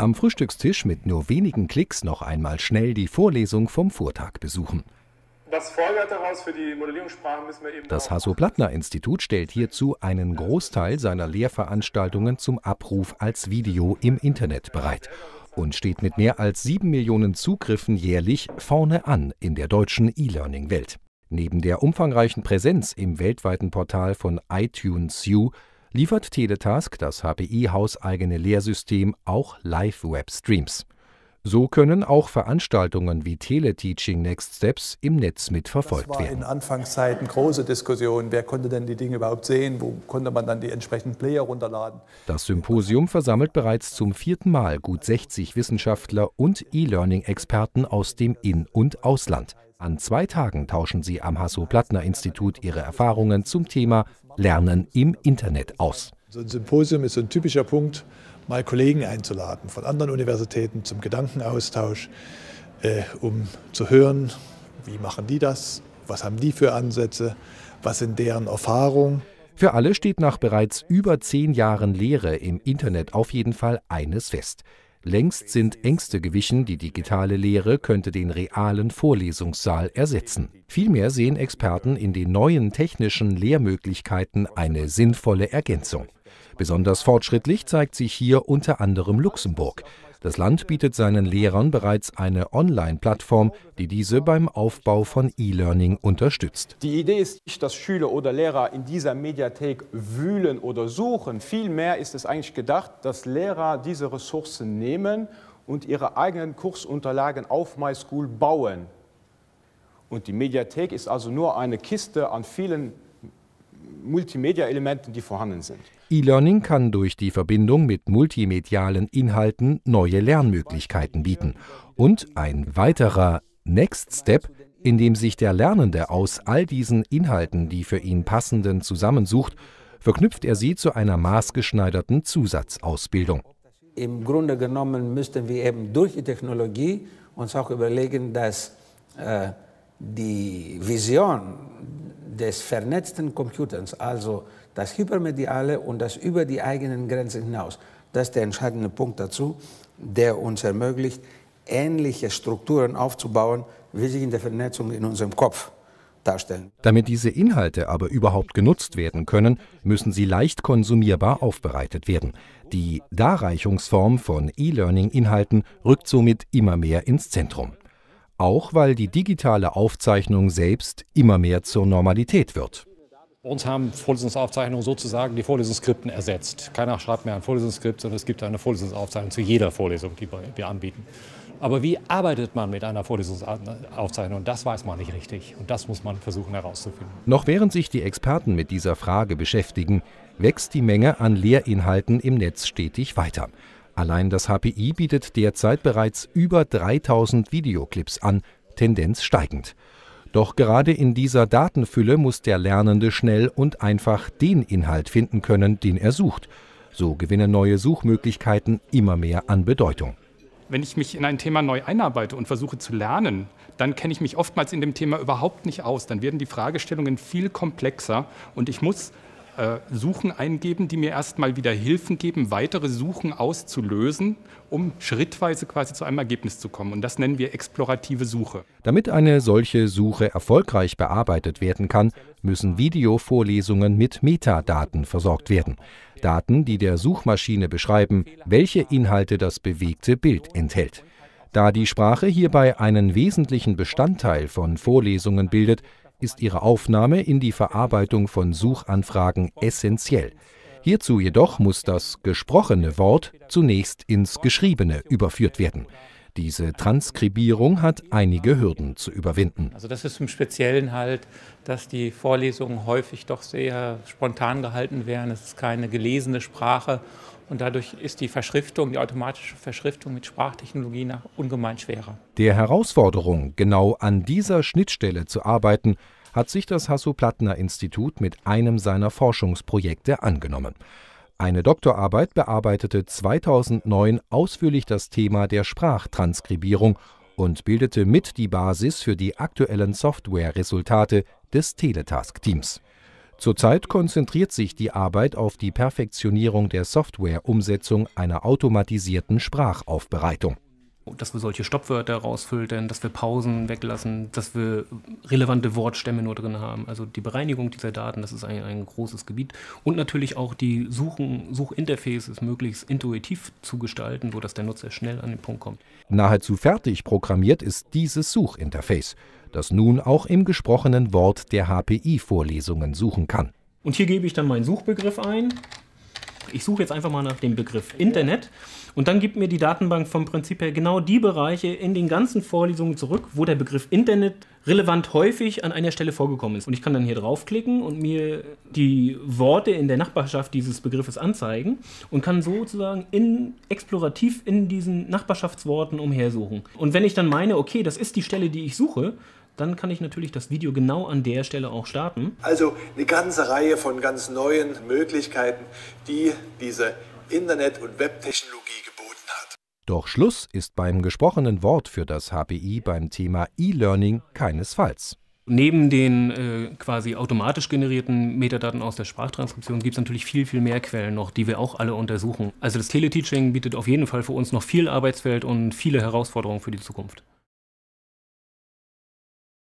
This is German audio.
Am Frühstückstisch mit nur wenigen Klicks noch einmal schnell die Vorlesung vom Vortag besuchen. Das folgert daraus für die Modellierungssprachen müssen wir eben. Das Hasso-Plattner-Institut stellt hierzu einen Großteil seiner Lehrveranstaltungen zum Abruf als Video im Internet bereit und steht mit mehr als sieben Millionen Zugriffen jährlich vorne an in der deutschen E-Learning-Welt. Neben der umfangreichen Präsenz im weltweiten Portal von iTunes U liefert Teletask, das HPI-hauseigene Lehrsystem, auch live webstreams So können auch Veranstaltungen wie Teleteaching Next Steps im Netz mitverfolgt werden. Das war in Anfangszeiten große Diskussionen, wer konnte denn die Dinge überhaupt sehen, wo konnte man dann die entsprechenden Player runterladen. Das Symposium versammelt bereits zum vierten Mal gut 60 Wissenschaftler und E-Learning-Experten aus dem In- und Ausland. An zwei Tagen tauschen sie am Hasso-Plattner-Institut ihre Erfahrungen zum Thema Lernen im Internet aus. So ein Symposium ist so ein typischer Punkt, mal Kollegen einzuladen von anderen Universitäten zum Gedankenaustausch, äh, um zu hören, wie machen die das, was haben die für Ansätze, was sind deren Erfahrungen. Für alle steht nach bereits über zehn Jahren Lehre im Internet auf jeden Fall eines fest. Längst sind Ängste gewichen, die digitale Lehre könnte den realen Vorlesungssaal ersetzen. Vielmehr sehen Experten in den neuen technischen Lehrmöglichkeiten eine sinnvolle Ergänzung. Besonders fortschrittlich zeigt sich hier unter anderem Luxemburg. Das Land bietet seinen Lehrern bereits eine Online-Plattform, die diese beim Aufbau von E-Learning unterstützt. Die Idee ist nicht, dass Schüler oder Lehrer in dieser Mediathek wühlen oder suchen. Vielmehr ist es eigentlich gedacht, dass Lehrer diese Ressourcen nehmen und ihre eigenen Kursunterlagen auf MySchool bauen. Und die Mediathek ist also nur eine Kiste an vielen Multimedia-Elementen, die vorhanden sind. E-Learning kann durch die Verbindung mit multimedialen Inhalten neue Lernmöglichkeiten bieten. Und ein weiterer Next Step, in dem sich der Lernende aus all diesen Inhalten die für ihn passenden zusammensucht, verknüpft er sie zu einer maßgeschneiderten Zusatzausbildung. Im Grunde genommen müssten wir eben durch die Technologie uns auch überlegen, dass äh, die Vision des vernetzten Computers, also das Hypermediale und das über die eigenen Grenzen hinaus. Das ist der entscheidende Punkt dazu, der uns ermöglicht, ähnliche Strukturen aufzubauen, wie sich in der Vernetzung in unserem Kopf darstellen. Damit diese Inhalte aber überhaupt genutzt werden können, müssen sie leicht konsumierbar aufbereitet werden. Die Darreichungsform von E-Learning-Inhalten rückt somit immer mehr ins Zentrum auch weil die digitale Aufzeichnung selbst immer mehr zur Normalität wird. Bei uns haben Vorlesungsaufzeichnungen sozusagen die Vorlesungsskripten ersetzt. Keiner schreibt mehr ein Vorlesungsskript, sondern es gibt eine Vorlesungsaufzeichnung zu jeder Vorlesung, die wir anbieten. Aber wie arbeitet man mit einer Vorlesungsaufzeichnung? Das weiß man nicht richtig. Und das muss man versuchen herauszufinden. Noch während sich die Experten mit dieser Frage beschäftigen, wächst die Menge an Lehrinhalten im Netz stetig weiter. Allein das HPI bietet derzeit bereits über 3000 Videoclips an, Tendenz steigend. Doch gerade in dieser Datenfülle muss der Lernende schnell und einfach den Inhalt finden können, den er sucht. So gewinnen neue Suchmöglichkeiten immer mehr an Bedeutung. Wenn ich mich in ein Thema neu einarbeite und versuche zu lernen, dann kenne ich mich oftmals in dem Thema überhaupt nicht aus. Dann werden die Fragestellungen viel komplexer und ich muss äh, Suchen eingeben, die mir erstmal wieder Hilfen geben, weitere Suchen auszulösen, um schrittweise quasi zu einem Ergebnis zu kommen. Und das nennen wir explorative Suche. Damit eine solche Suche erfolgreich bearbeitet werden kann, müssen Videovorlesungen mit Metadaten versorgt werden. Daten, die der Suchmaschine beschreiben, welche Inhalte das bewegte Bild enthält. Da die Sprache hierbei einen wesentlichen Bestandteil von Vorlesungen bildet, ist ihre Aufnahme in die Verarbeitung von Suchanfragen essentiell. Hierzu jedoch muss das gesprochene Wort zunächst ins Geschriebene überführt werden. Diese Transkribierung hat einige Hürden zu überwinden. Also das ist im Speziellen halt, dass die Vorlesungen häufig doch sehr spontan gehalten werden. Es ist keine gelesene Sprache und dadurch ist die Verschriftung, die automatische Verschriftung mit Sprachtechnologie nach ungemein schwerer. Der Herausforderung, genau an dieser Schnittstelle zu arbeiten, hat sich das Hasso-Plattner-Institut mit einem seiner Forschungsprojekte angenommen. Eine Doktorarbeit bearbeitete 2009 ausführlich das Thema der Sprachtranskribierung und bildete mit die Basis für die aktuellen Software-Resultate des Teletask-Teams. Zurzeit konzentriert sich die Arbeit auf die Perfektionierung der Software-Umsetzung einer automatisierten Sprachaufbereitung dass wir solche Stoppwörter rausfiltern, dass wir Pausen weglassen, dass wir relevante Wortstämme nur drin haben. Also die Bereinigung dieser Daten, das ist ein, ein großes Gebiet. Und natürlich auch die Suchen, Suchinterfaces möglichst intuitiv zu gestalten, sodass der Nutzer schnell an den Punkt kommt. Nahezu fertig programmiert ist dieses Suchinterface, das nun auch im gesprochenen Wort der HPI-Vorlesungen suchen kann. Und hier gebe ich dann meinen Suchbegriff ein ich suche jetzt einfach mal nach dem Begriff Internet und dann gibt mir die Datenbank vom Prinzip her genau die Bereiche in den ganzen Vorlesungen zurück, wo der Begriff Internet relevant häufig an einer Stelle vorgekommen ist. Und ich kann dann hier draufklicken und mir die Worte in der Nachbarschaft dieses Begriffes anzeigen und kann sozusagen in, explorativ in diesen Nachbarschaftsworten umhersuchen. Und wenn ich dann meine, okay, das ist die Stelle, die ich suche, dann kann ich natürlich das Video genau an der Stelle auch starten. Also eine ganze Reihe von ganz neuen Möglichkeiten, die diese Internet- und Webtechnologie geboten hat. Doch Schluss ist beim gesprochenen Wort für das HPI beim Thema E-Learning keinesfalls. Neben den äh, quasi automatisch generierten Metadaten aus der Sprachtranskription gibt es natürlich viel, viel mehr Quellen noch, die wir auch alle untersuchen. Also das Teleteaching bietet auf jeden Fall für uns noch viel Arbeitsfeld und viele Herausforderungen für die Zukunft.